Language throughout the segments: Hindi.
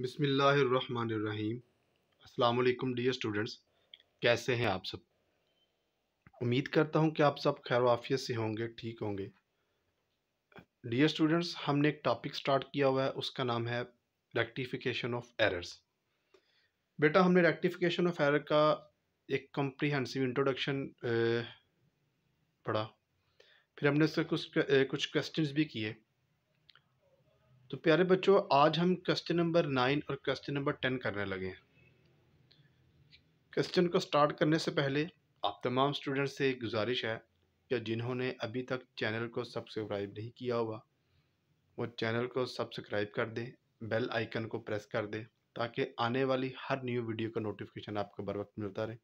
बिसमीम् अल्लाम डियर स्टूडेंट्स कैसे हैं आप सब उम्मीद करता हूं कि आप सब खैर वाफियत से होंगे ठीक होंगे डियर स्टूडेंट्स हमने एक टॉपिक स्टार्ट किया हुआ है उसका नाम है रेक्टिफिकेशन ऑफ एरर्स बेटा हमने रेक्टिफिकेशन ऑफ एरर का एक कम्प्रीहेंसिव इंट्रोडक्शन पढ़ा फिर हमने उससे कुछ कुछ क्वेश्चन भी किए तो प्यारे बच्चों आज हम क्वेश्चन नंबर नाइन और क्वेश्चन नंबर टेन करने लगे हैं क्वेश्चन को स्टार्ट करने से पहले आप तमाम स्टूडेंट से एक गुजारिश है कि जिन्होंने अभी तक चैनल को सब्सक्राइब नहीं किया हुआ वो चैनल को सब्सक्राइब कर दें बेल आइकन को प्रेस कर दें ताकि आने वाली हर न्यू वीडियो का नोटिफिकेशन आपको बर वक्त मिलता रहे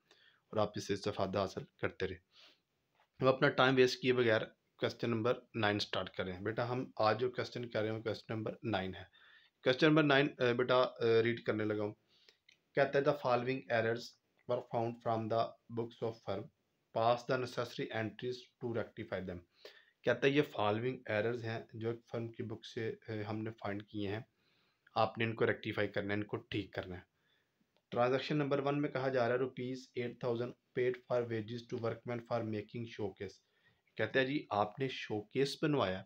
और आप इससे इस्तादा हासिल करते रहे वह अपना टाइम वेस्ट किए बगैर क्वेश्चन नंबर नाइन स्टार्ट कर रहे हैं बेटा हम आज जो क्वेश्चन कर रहे हैं क्वेश्चन नंबर नाइन है क्वेश्चन नंबर नाइन बेटा रीड करने लगा हूँ कहते हैं the following errors were found from the books of firm pass the necessary entries to rectify them कहता है ये फॉलोइंग एरर्स हैं जो एक फर्म की बुक से हमने फाइंड किए हैं आपने इनको रेक्टिफाई करना है इनको ठीक करना है ट्रांजेक्शन नंबर वन में कहा जा रहा है rupees eight thousand paid for wages to workman for making showcase कहते हैं जी आपने शोकेस बनवाया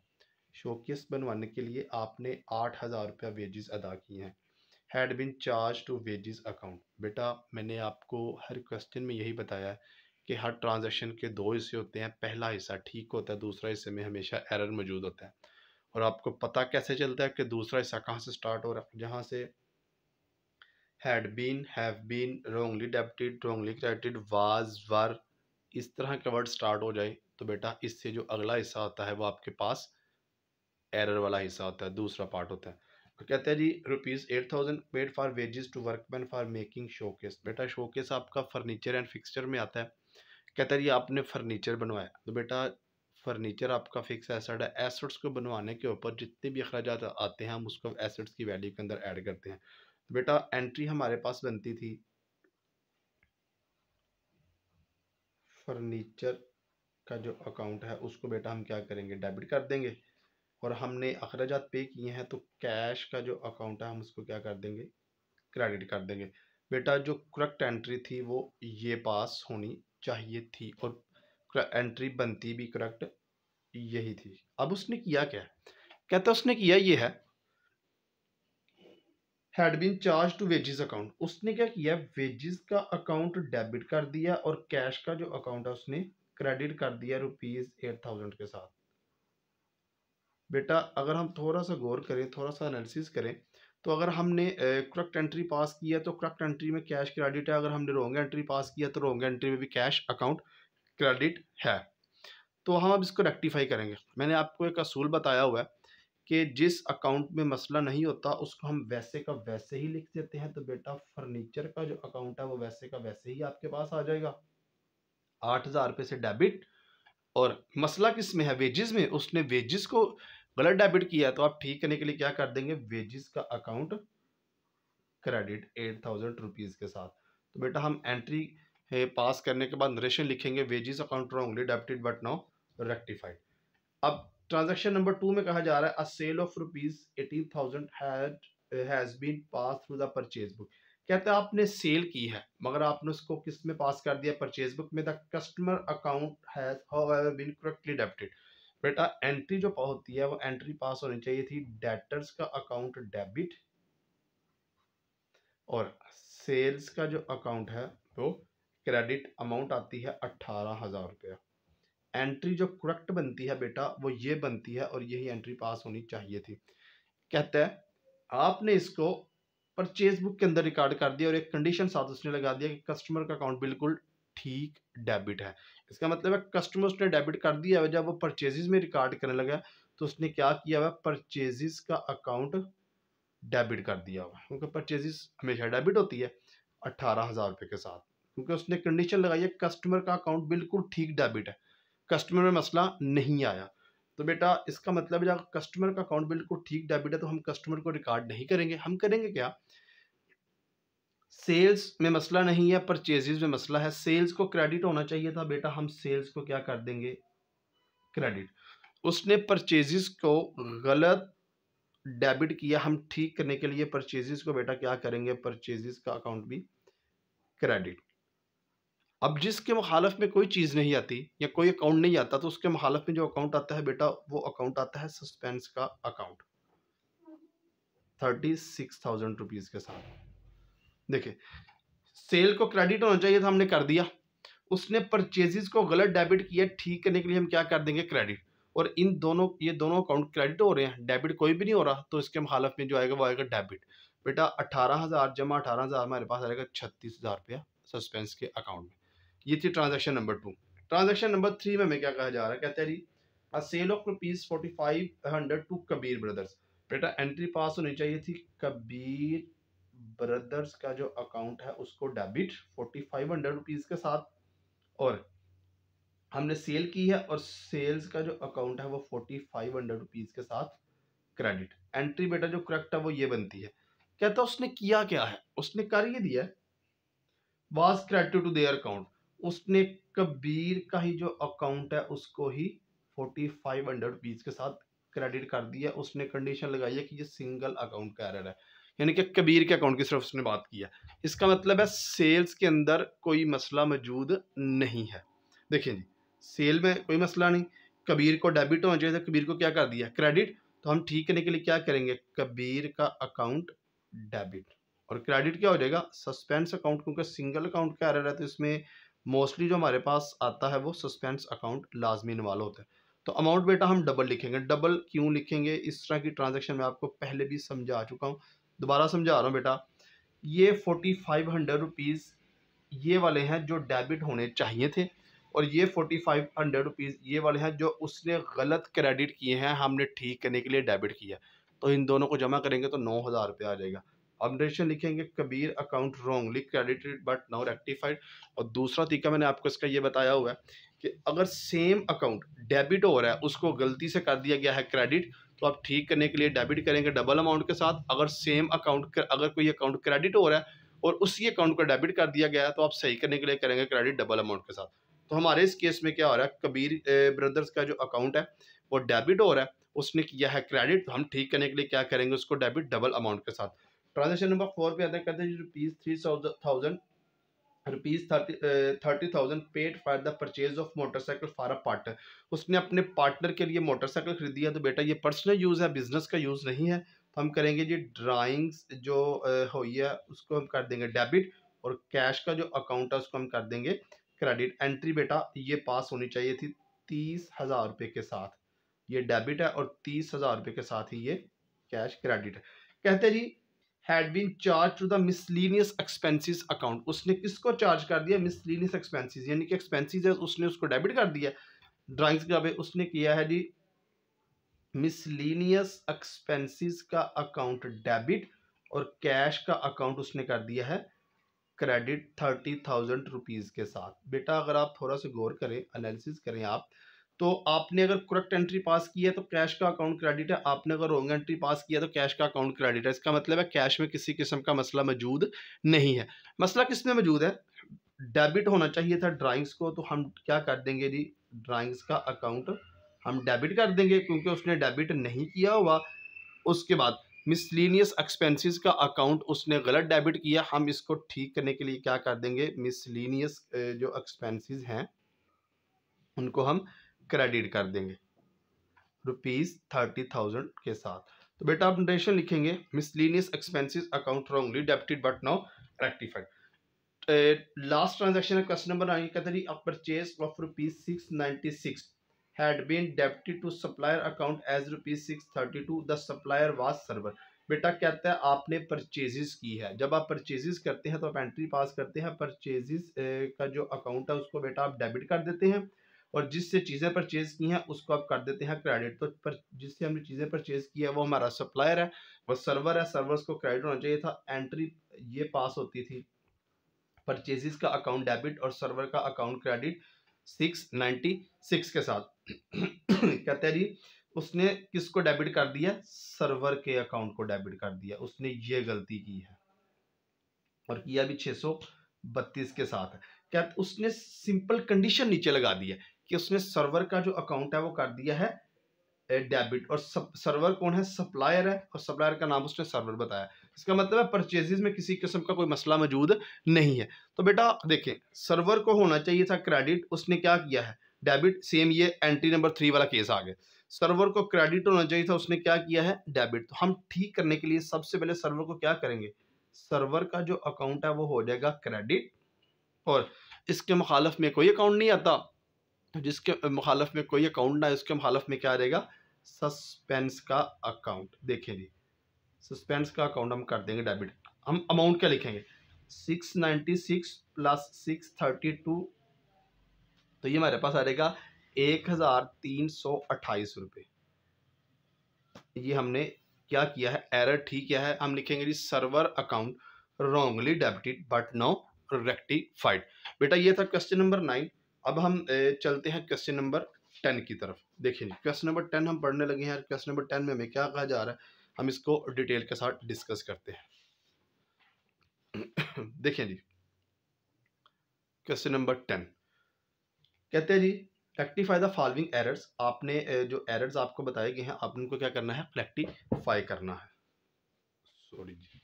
शोकेस बनवाने के लिए आपने आठ हज़ार रुपया वेजेस अदा किए हैं had been charged to wages account बेटा मैंने आपको हर क्वेश्चन में यही बताया है कि हर ट्रांजैक्शन के दो हिस्से होते हैं पहला हिस्सा ठीक होता है दूसरा हिस्से में हमेशा एरर मौजूद होता है और आपको पता कैसे चलता है कि दूसरा हिस्सा कहाँ से स्टार्ट हो रहा है जहाँ से had been have been wrongly debited wrongly credited was were इस तरह के वर्ड स्टार्ट हो जाए तो बेटा इससे जो अगला हिस्सा होता है वो आपके पास एरर वाला हिस्सा होता है दूसरा पार्ट होता है तो कहते हैं जी rupees eight thousand paid for wages to workman for making showcase बेटा शोकेस आपका फर्नीचर एंड फिक्सचर में आता है कहते हैं जी आपने फर्नीचर बनवाया तो बेटा फर्नीचर आपका फिक्स एसेट है एसेट्स को बनवाने के ऊपर जितने भी अखराज आते हैं हम उसको एसेट्स की वैल्यू के अंदर ऐड करते हैं तो बेटा एंट्री हमारे पास बनती थी फर्नीचर का जो अकाउंट है उसको बेटा हम क्या करेंगे डेबिट कर देंगे और हमने अखराज पे किए हैं तो कैश का जो अकाउंट है हम उसको क्या कर देंगे क्रेडिट कर देंगे बेटा जो करेक्ट एंट्री थी वो ये पास होनी चाहिए थी और एंट्री बनती भी करेक्ट यही थी अब उसने किया क्या कहता उसने किया ये है had been charged to wages account उसने क्या किया वेजेस का अकाउंट डेबिट कर दिया और कैश का जो अकाउंट है उसने क्रेडिट कर दिया रुपीज़ एट थाउजेंड के साथ बेटा अगर हम थोड़ा सा गौर करें थोड़ा सा एनालिसिस करें तो अगर हमने करेक्ट एंट्री पास किया तो करेक्ट एंट्री में कैश क्रेडिट है अगर हमने रोंग एंट्री पास किया तो रोंग एंट्री में भी कैश अकाउंट क्रेडिट है तो हम अब इसको रेक्टिफाई करेंगे मैंने आपको एक असूल बताया हुआ है कि जिस अकाउंट में मसला नहीं होता उसको हम वैसे का वैसे ही लिख देते हैं तो बेटा फर्नीचर का जो अकाउंट है वो वैसे का वैसे ही आपके पास आ जाएगा आठ हज़ार रुपये से डेबिट और मसला किस में है वेजेस में उसने वेजेस को गलत डेबिट किया तो आप ठीक करने के लिए क्या कर देंगे वेजेस का account credit eight thousand rupees के साथ तो बेटा हम एंट्री पास करने के बाद नरेशन लिखेंगे wages account wrongly debited but now rectified अब ट्रांजेक्शन नंबर टू में कहा जा रहा है a sale of rupees eighteen thousand had has been passed through the purchase book कहते हैं आपने सेल की है मगर आपने उसको किस में पास कर दिया परचेज बुक में the customer account has debited बेटा एंट्री जो होती है वो एंट्री पास होनी चाहिए थी डेटर्स का अकाउंट डेबिट और सेल्स का जो अकाउंट है वो क्रेडिट अमाउंट आती है अट्ठारह हज़ार रुपया एंट्री जो करेक्ट बनती है बेटा वो ये बनती है और यही एंट्री पास होनी चाहिए थी कहते हैं आपने इसको परचेज बुक के अंदर रिकॉर्ड कर दिया और एक कंडीशन साथ उसने लगा दिया कि कस्टमर का अकाउंट बिल्कुल ठीक डेबिट है इसका मतलब है कस्टमर उसने डेबिट कर दिया है जब वो परचेजेस में रिकॉर्ड करने लगा तो उसने क्या किया हुआ परचेजेस का अकाउंट डेबिट कर दिया हुआ क्योंकि परचेजेस हमेशा डेबिट होती है अट्ठारह हज़ार रुपये के साथ क्योंकि उसने कंडीशन लगाई है कस्टमर का अकाउंट बिल्कुल ठीक डेबिट है कस्टमर में मसला नहीं आया तो बेटा इसका मतलब है जब कस्टमर का अकाउंट बिल्कुल ठीक डेबिट है तो हम कस्टमर को रिकॉर्ड नहीं करेंगे हम करेंगे क्या सेल्स में मसला नहीं है परचेजेज में मसला है सेल्स को क्रेडिट होना चाहिए था बेटा हम सेल्स को क्या कर देंगे क्रेडिट उसने परचेजेस को गलत डेबिट किया हम ठीक करने के लिए परचेजेस को बेटा क्या करेंगे परचेजेस का अकाउंट भी क्रेडिट अब जिसके मुखालफ में कोई चीज़ नहीं आती या कोई अकाउंट नहीं आता तो उसके मुखालफ में जो अकाउंट आता है बेटा वो अकाउंट आता है सस्पेंस का account thirty six thousand rupees के साथ देखिए सेल को क्रेडिट होना चाहिए था हमने कर दिया उसने परचेजेस को गलत डेबिट किया ठीक करने के लिए हम क्या कर देंगे क्रेडिट और इन दोनों ये दोनों अकाउंट क्रेडिट हो रहे हैं डेबिट कोई भी नहीं हो रहा तो इसके मुखालफ में जो आएगा वो आएगा डेबिट बेटा अठारह हज़ार जमा अठारह हज़ार हमारे पास आएगा छत्तीस हज़ार रुपया सस्पेंस के अकाउंट में ये थी transaction number two transaction number three में हमें क्या कहा जा रहा है कहते हैं जी a sale of rupees forty five hundred to Kabir brothers बेटा एंट्री पास होनी चाहिए थी कबीर ब्रदर्स का जो अकाउंट है उसको debit forty five hundred rupees के साथ और हमने सेल की है और सेल्स का जो अकाउंट है वो फोर्टी फाइव हंड्रेड रुपीज़ के साथ क्रेडिट एंट्री बेटा जो करेक्ट है वो ये बनती है कहता उसने किया क्या है उसने कर ये दिया was credit to their account उसने कबीर का ही जो अकाउंट है उसको ही फोर्टी फाइव हंड्रेड रुपीज़ के साथ क्रेडिट कर दिया उसने कंडीशन लगाई है कि ये सिंगल अकाउंट का एरर है यानी कि कबीर के अकाउंट की सिर्फ उसने बात की है इसका मतलब है सेल्स के अंदर कोई मसला मौजूद नहीं है देखिए जी सेल में कोई मसला नहीं कबीर को डेबिट होना चाहिए तो कबीर को क्या कर दिया क्रेडिट तो हम ठीक करने के लिए क्या करेंगे कबीर का अकाउंट डेबिट और क्रेडिट क्या हो जाएगा सस्पेंस अकाउंट क्योंकि सिंगल अकाउंट का एरर है तो इसमें मोस्टली जो हमारे पास आता है वो सस्पेंस अकाउंट लाजमी वाला होता है तो अमाउंट बेटा हम डबल लिखेंगे डबल क्यों लिखेंगे इस तरह की ट्रांजेक्शन में आपको पहले भी समझा चुका हूँ दोबारा समझा रहा हूँ बेटा ये फोर्टी फाइव हंड्रेड रुपीज़ ये वाले हैं जो डेबिट होने चाहिए थे और ये फोर्टी फाइव हंड्रेड रुपीज़ ये वाले हैं जो उसने गलत क्रेडिट किए हैं हमने ठीक करने के लिए डेबिट किया तो इन दोनों को जमा करेंगे तो नौ हज़ार रुपये आ जाएगा अब लिखेंगे Kabir account wrongly credited but now rectified और दूसरा तरीका मैंने आपको इसका ये बताया हुआ है कि अगर सेम अकाउंट डेबिट हो रहा है उसको गलती से कर दिया गया है क्रेडिट तो आप ठीक करने के लिए डेबिट करेंगे डबल अमाउंट के साथ अगर सेम अकाउंट अगर कोई अकाउंट क्रेडिट हो रहा है और उसी अकाउंट को डेबिट कर दिया गया है तो आप सही करने के लिए करेंगे क्रेडिट डबल अमाउंट के साथ तो हमारे इस केस में क्या हो रहा है कबीर ब्रदर्स का जो अकाउंट है वो डेबिट हो रहा है उसने किया है क्रेडिट तो हम ठीक करने के लिए क्या करेंगे उसको डेबिट डबल अमाउंट के साथ ट्रांजेक्शन नंबर फोर पे अदा करते हैं rupees three thousand rupees thirty thirty thousand paid for the purchase of motorcycle for a partner उसने अपने पार्टनर के लिए मोटरसाइकिल खरीदी है तो बेटा ये पर्सनल यूज़ है बिजनेस का यूज़ नहीं है तो हम करेंगे जी ड्राइंग्स जो uh, हो है उसको हम कर देंगे डेबिट और कैश का जो अकाउंट है उसको हम कर देंगे क्रेडिट एंट्री बेटा ये पास होनी चाहिए थी तीस हज़ार रुपये के साथ ये डेबिट है और तीस हज़ार रुपये के साथ ही ये कैश क्रेडिट है कहते जी had been charged to the miscellaneous expenses account उसने किसको चार्ज कर दिया मिसलिनियस एक्सपेंसिस यानी कि एक्सपेंसेस है उसने उसको डेबिट कर दिया ड्राइंग्स का उसने किया है जी मिसलिनियस एक्सपेंसिस का अकाउंट डेबिट और कैश का अकाउंट उसने कर दिया है क्रेडिट थर्टी थाउजेंड रुपीज़ के साथ बेटा अगर आप थोड़ा सा गौर करें एनालिसिस करें आप तो आपने अगर करेक्ट एंट्री पास की है तो कैश का अकाउंट क्रेडिट है आपने अगर रॉन्ग एंट्री पास किया तो कैश का अकाउंट क्रेडिट है इसका मतलब है कैश में किसी किस्म का मसला मौजूद नहीं है मसला किस में मौजूद है डेबिट होना चाहिए था ड्राइंग्स को तो हम क्या कर देंगे जी ड्राइंग्स का अकाउंट हम डेबिट कर देंगे क्योंकि उसने डेबिट नहीं किया हुआ उसके बाद मिसलिनियस एक्सपेंसिस का अकाउंट उसने गलत डेबिट किया हम इसको ठीक करने के लिए क्या कर देंगे मिसलिनियस जो एक्सपेंसिस हैं उनको हम क्रेडिट कर देंगे रुपीज़ थर्टी थाउजेंड के साथ तो बेटा आप नरेशन लिखेंगे miscellaneous expenses account wrongly debited but now rectified last transaction customer आगे कहते हैं आप purchase of rupees six ninety six had been debited to supplier account as rupees six thirty two the supplier was Sarvar बेटा कहता है आपने परचेजेस की है जब आप परचेजेस करते हैं तो आप एंट्री पास करते हैं परचेजेस का जो अकाउंट है उसको बेटा आप डेबिट कर देते हैं और जिससे चीज़ें परचेज़ की हैं उसको आप कर देते हैं क्रेडिट तो पर जिससे हमने चीज़ें परचेज़ की है वो हमारा सप्लायर है वो सर्वर है सर्वर को क्रेडिट होना चाहिए था एंट्री ये पास होती थी परचेजेस का अकाउंट डेबिट और सर्वर का account credit six ninety six के साथ कहते हैं जी उसने किसको डेबिट कर दिया सर्वर के अकाउंट को डेबिट कर दिया उसने ये गलती की है और किया भी छः सौ बत्तीस के साथ क्या उसने सिंपल कंडीशन नीचे लगा दी है कि उसने सर्वर का जो अकाउंट है वो कर दिया है डेबिट और सब सर्वर कौन है सप्लायर है और सप्लायर का नाम उसने सर्वर बताया इसका मतलब है परचेजेज में किसी किस्म का कोई मसला मौजूद नहीं है तो बेटा देखें सर्वर को होना चाहिए था क्रेडिट उसने क्या किया है डेबिट सेम ये एंट्री नंबर थ्री वाला केस आ गया सर्वर को क्रेडिट होना चाहिए था उसने क्या किया है डेबिट तो हम ठीक करने के लिए सबसे पहले सर्वर को क्या करेंगे सर्वर का जो अकाउंट है वो हो जाएगा क्रेडिट और इसके मुखालफ में कोई अकाउंट नहीं आता तो जिसके मुखालफ में कोई अकाउंट ना है उसके मुखालफ में क्या रहेगा सस्पेंस का अकाउंट देखिए जी सस्पेंस का अकाउंट हम कर देंगे डेबिट हम अमाउंट क्या लिखेंगे six ninety six plus six thirty two तो ये हमारे पास आ रहेगा एक हज़ार तीन सौ अट्ठाईस रुपये ये हमने क्या किया है एरर ठीक किया है हम लिखेंगे जी Sarvar account wrongly debited but no rectified बेटा ये था क्वेश्चन नंबर नाइन अब हम चलते हैं क्वेश्चन नंबर टेन की तरफ देखिए क्वेश्चन नंबर टेन हम पढ़ने लगे हैं क्वेश्चन नंबर टेन में हमें क्या कहा जा रहा है हम इसको डिटेल के साथ डिस्कस करते हैं देखिए जी क्वेश्चन नंबर टेन कहते हैं जी रेक्टिफाई द फॉलोइंग एरर्स आपने जो एरर्स आपको बताए गए हैं आपने उनको क्या करना है रेक्टिफाई करना है सॉरी जी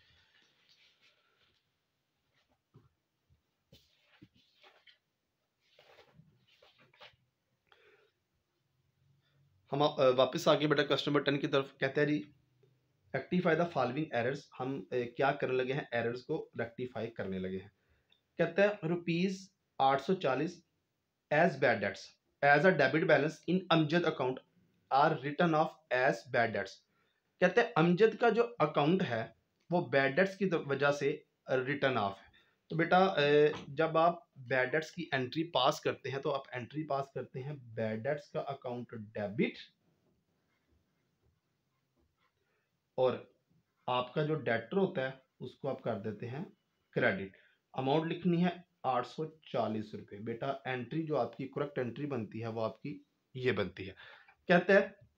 हम वापस आगे बेटा कस्टमर टेन की तरफ कहते हैं जी रेक्टिफाई द फॉलोइंग एरर्स हम क्या करने लगे हैं एरर्स को रेक्टिफाई करने लगे हैं कहते हैं रुपीज़ आठ सौ चालीस as bad debts as a debit balance in Amjad account are written off as bad debts कहते हैं अमजद का जो अकाउंट है वो बैड डेट्स की वजह से रिटर्न ऑफ है तो बेटा जब आप बैडेट्स की एंट्री पास करते हैं तो आप एंट्री पास करते हैं बैडेट्स का अकाउंट डेबिट और आपका जो डेटर होता है उसको आप कर देते हैं क्रेडिट अमाउंट लिखनी है आठ सौ चालीस रुपये बेटा एंट्री जो आपकी करेक्ट एंट्री बनती है वो आपकी ये बनती है कहते हैं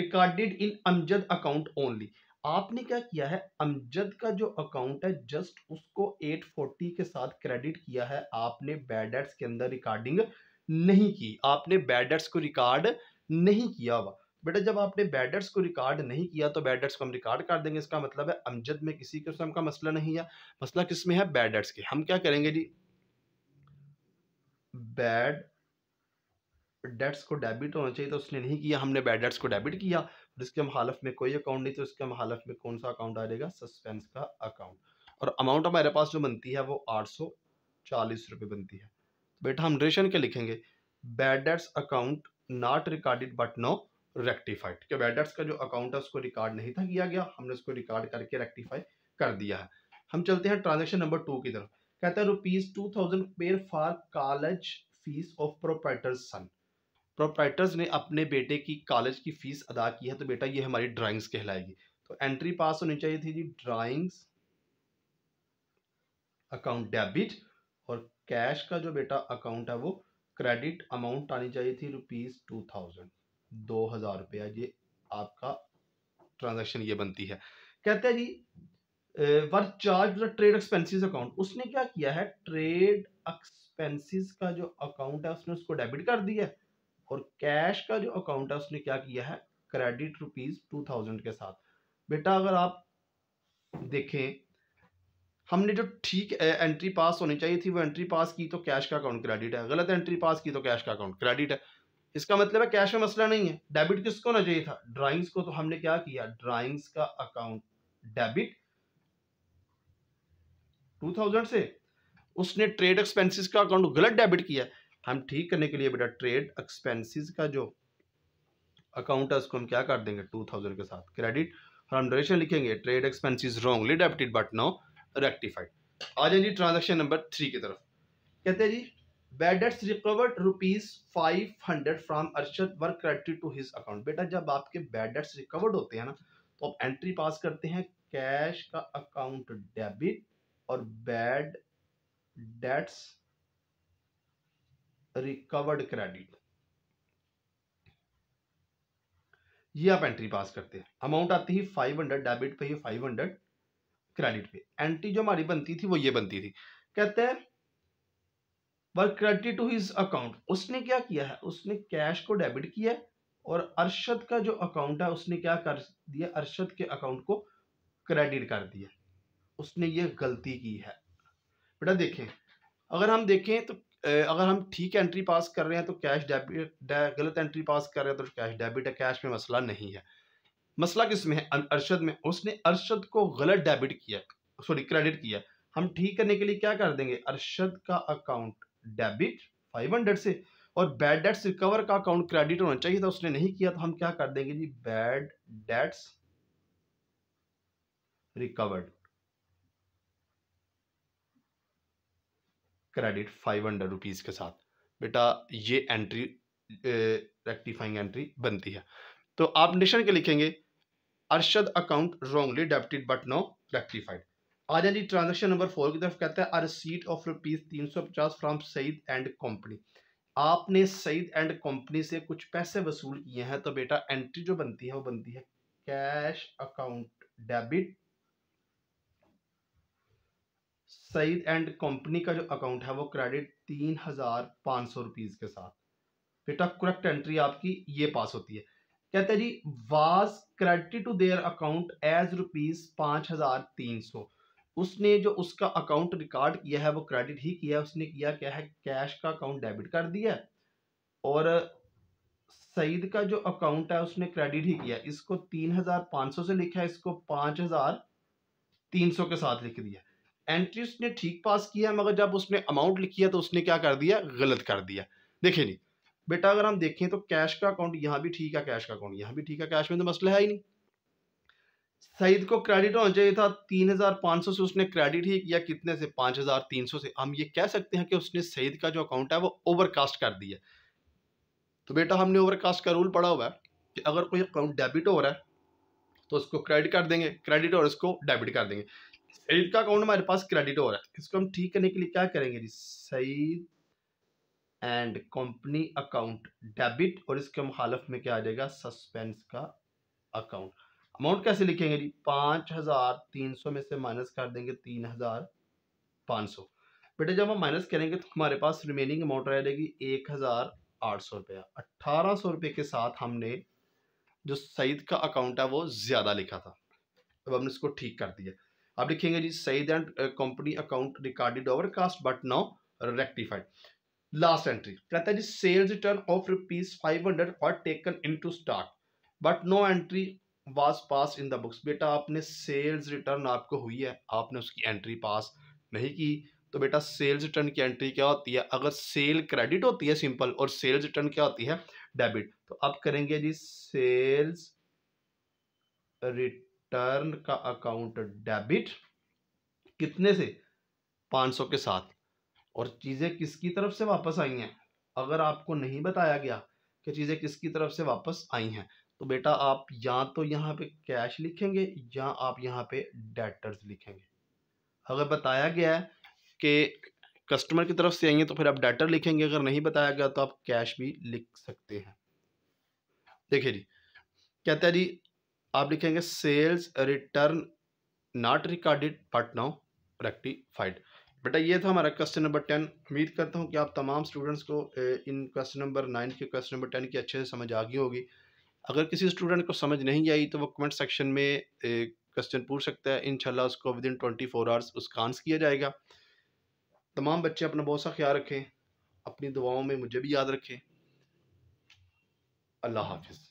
recorded in Amjad account only आपने क्या किया है अमजद का जो अकाउंट है जस्ट उसको 840 के साथ क्रेडिट किया है आपने बैडेट्स के अंदर रिकॉर्डिंग नहीं की आपने बैडेट्स को रिकॉर्ड नहीं किया हुआ बेटा जब आपने बैडर्स को रिकॉर्ड नहीं किया तो बैडर्स को हम रिकॉर्ड कर देंगे इसका मतलब है अमजद में किसी किस्म का मसला नहीं है मसला किस में है बैडर्स के हम क्या करेंगे जी बैड डेट्स को डेबिट होना चाहिए तो उसने नहीं किया हमने बैड डेट्स को डेबिट किया और इसके हम में कोई अकाउंट नहीं तो इसके हम में कौन सा अकाउंट आ जाएगा सस्पेंस का अकाउंट और अमाउंट हमारे पास जो बनती है वो आठ सौ चालीस रुपये बनती है बेटा हम रेशन के लिखेंगे bad debts account not recorded but no rectified क्या बैड डेट्स का जो अकाउंट है उसको रिकॉर्ड नहीं था किया गया हमने उसको रिकॉर्ड करके रेक्टिफाई कर दिया है हम चलते हैं ट्रांजेक्शन नंबर टू की तरफ कहता है rupees two thousand paid for college fees of proprietor son proprietor's ने अपने बेटे की कॉलेज की फ़ीस अदा की है तो बेटा ये हमारी ड्राइंग्स कहलाएगी तो एंट्री पास होनी चाहिए थी जी ड्राइंग्स अकाउंट डेबिट और कैश का जो बेटा अकाउंट है वो क्रेडिट अमाउंट आनी चाहिए थी रुपीज़ टू थाउजेंड दो हज़ार रुपया ये आपका ट्रांजेक्शन ये बनती है कहते हैं जी वर चार्ज ट्रेड एक्सपेंसेस अकाउंट उसने क्या किया है ट्रेड एक्सपेंसेस का जो अकाउंट है उसने उसको डेबिट कर दिया है और कैश का जो अकाउंट है उसने क्या किया है क्रेडिट रुपीज टू थाउजेंड के साथ बेटा अगर आप देखें हमने जो ठीक एंट्री पास होनी चाहिए थी वो एंट्री पास की तो कैश का अकाउंट क्रेडिट है गलत एंट्री पास की तो कैश का अकाउंट क्रेडिट है इसका मतलब है कैश में मसला नहीं है डेबिट किसको ना चाहिए था ड्राइंग्स को तो हमने क्या किया ड्राइंग्स का अकाउंट डेबिट 2000 से उसने ट्रेड एक्सपेंसेस का अकाउंट गलत डेबिट किया हम ठीक करने के लिए बेटा ट्रेड एक्सपेंसेस का जो अकाउंट है उसको हम क्या कर देंगे टू थाउजेंड के साथ क्रेडिट और हम डायरेक्शन लिखेंगे trade expenses wrongly debited but no rectified आ जाए जी ट्रांजेक्शन नंबर थ्री की तरफ कहते हैं जी bad debts recovered rupees five hundred from Arshad were credit to his account बेटा जब आपके बैड डेट्स रिकवर्ड होते हैं ना तो आप एंट्री पास करते हैं कैश का अकाउंट डेबिट और बैड डेट्स रिकवर्ड क्रेडिट ये आप एंट्री पास करते हैं अमाउंट आती है फाइव हंड्रेड डेबिट पे फाइव हंड्रेड क्रेडिट पे एंट्री जो हमारी बनती थी वो ये बनती थी कहते हैं were credit to his account उसने क्या किया है उसने कैश को डेबिट किया और अरशद का जो अकाउंट है उसने क्या कर दिया अरशद के अकाउंट को क्रेडिट कर दिया उसने ये गलती की है बेटा देखें अगर हम देखें तो अगर हम ठीक एंट्री पास कर रहे हैं तो कैश डेबिट गलत एंट्री पास कर रहे हैं तो कैश डेबिट है कैश में मसला नहीं है मसला किस में है अरशद में उसने अरशद को गलत डेबिट किया सॉरी क्रेडिट किया हम ठीक करने के लिए क्या कर देंगे अरशद का अकाउंट डेबिट 500 से और बैड डेट्स रिकवर का अकाउंट क्रेडिट होना चाहिए था उसने नहीं किया तो हम क्या कर देंगे जी bad debts recovered credit five hundred rupees के साथ बेटा ये एंट्री रेक्टिफाइंग एंट्री बनती है तो आप निशन के लिखेंगे Arshad account wrongly debited but no rectified आ जाए जी ट्रांजेक्शन नंबर फोर की तरफ कहते हैं अ रिसीट ऑफ रुपीज़ तीन सौ पचास फ्राम सईद एंड कंपनी आपने सईद एंड कंपनी से कुछ पैसे वसूल किए हैं तो बेटा एंट्री जो बनती है वो बनती है cash account debit Saeed and company का जो अकाउंट है वो क्रेडिट तीन हज़ार पाँच सौ रुपीज़ के साथ बेटा करेक्ट एंट्री आपकी ये पास होती है कहते हैं जी was credit to their account as rupees पाँच हज़ार तीन सौ उसने जो उसका अकाउंट रिकॉर्ड किया है वो क्रेडिट ही किया उसने किया क्या है कैश का अकाउंट डेबिट कर दिया और सईद का जो अकाउंट है उसने क्रेडिट ही किया इसको तीन हज़ार पाँच सौ से लिखा है इसको पाँच हज़ार तीन सौ के साथ लिख दिया एंट्री उसने ठीक पास किया मगर जब उसने अमाउंट लिखी है तो उसने क्या कर दिया गलत कर दिया देखिए नहीं बेटा अगर हम देखें तो कैश का अकाउंट यहाँ भी ठीक है कैश का अकाउंट यहाँ भी ठीक है कैश में तो मसला है ही नहीं सईद को क्रेडिट होना चाहिए था तीन हज़ार पाँच सौ से उसने क्रेडिट ही किया कितने से पाँच हज़ार तीन सौ से हम ये कह सकते हैं कि उसने सईद का जो अकाउंट है वो ओवरकास्ट कर दिया तो बेटा हमने ओवरकास्ट का रूल पड़ा हुआ है कि अगर कोई अकाउंट डेबिट हो रहा है तो उसको क्रेडिट कर देंगे क्रेडिट और उसको डेबिट कर देंगे एडिट का अकाउंट हमारे पास क्रेडिट हो रहा है इसको हम ठीक करने के लिए क्या करेंगे जी Saeed and company account debit और इसके मुखालफ में क्या आ जाएगा सस्पेंस का अकाउंट अमाउंट कैसे लिखेंगे जी पाँच हज़ार तीन सौ में से माइनस कर देंगे तीन हज़ार पाँच सौ बेटा जब हम माइनस करेंगे तो हमारे पास रिमेनिंग अमाउंट रह जाएगी एक हज़ार आठ सौ रुपया अट्ठारह सौ रुपये के साथ हमने जो सईद का अकाउंट है वो ज़्यादा लिखा था अब हमने इसको ठीक कर दिया अब लिखेंगे जी सही and company account recorded over cast but now rectified last entry कहता है जी sales return of rupees five hundred और taken into stock but no entry was pass in the books बेटा आपने सेल्स रिटर्न आपको हुई है आपने उसकी एंट्री पास नहीं की तो बेटा सेल्स रिटर्न की एंट्री क्या होती है अगर सेल क्रेडिट होती है सिंपल और सेल्स रिटर्न क्या होती है डेबिट तो अब करेंगे जी सेल्स रिटर्न टर्न का अकाउंट डेबिट कितने से 500 के साथ और चीज़ें किसकी तरफ से वापस आई हैं अगर आपको नहीं बताया गया कि चीज़ें किसकी तरफ से वापस आई हैं तो बेटा आप या तो यहाँ पे कैश लिखेंगे या आप यहाँ पे डेटर्स लिखेंगे अगर बताया गया है कि कस्टमर की तरफ से आई है तो फिर आप डेटर लिखेंगे अगर नहीं बताया गया तो आप कैश भी लिख सकते हैं देखिए जी कहते हैं जी आप लिखेंगे sales return not recorded but now rectified बेटा ये था हमारा क्वेश्चन नंबर टेन उम्मीद करता हूँ कि आप तमाम स्टूडेंट्स को इन क्वेश्चन नंबर नाइन के क्वेश्चन नंबर टेन की अच्छे से समझ आ गई होगी अगर किसी स्टूडेंट को समझ नहीं आई तो वो कमेंट सेक्शन में क्वेश्चन पूछ सकता है इनशाला उसको within twenty four hours उसका आंस किया जाएगा तमाम बच्चे अपना बहुत सा ख्याल रखें अपनी दुआओं में मुझे भी याद रखें अल्लाह हाफिज़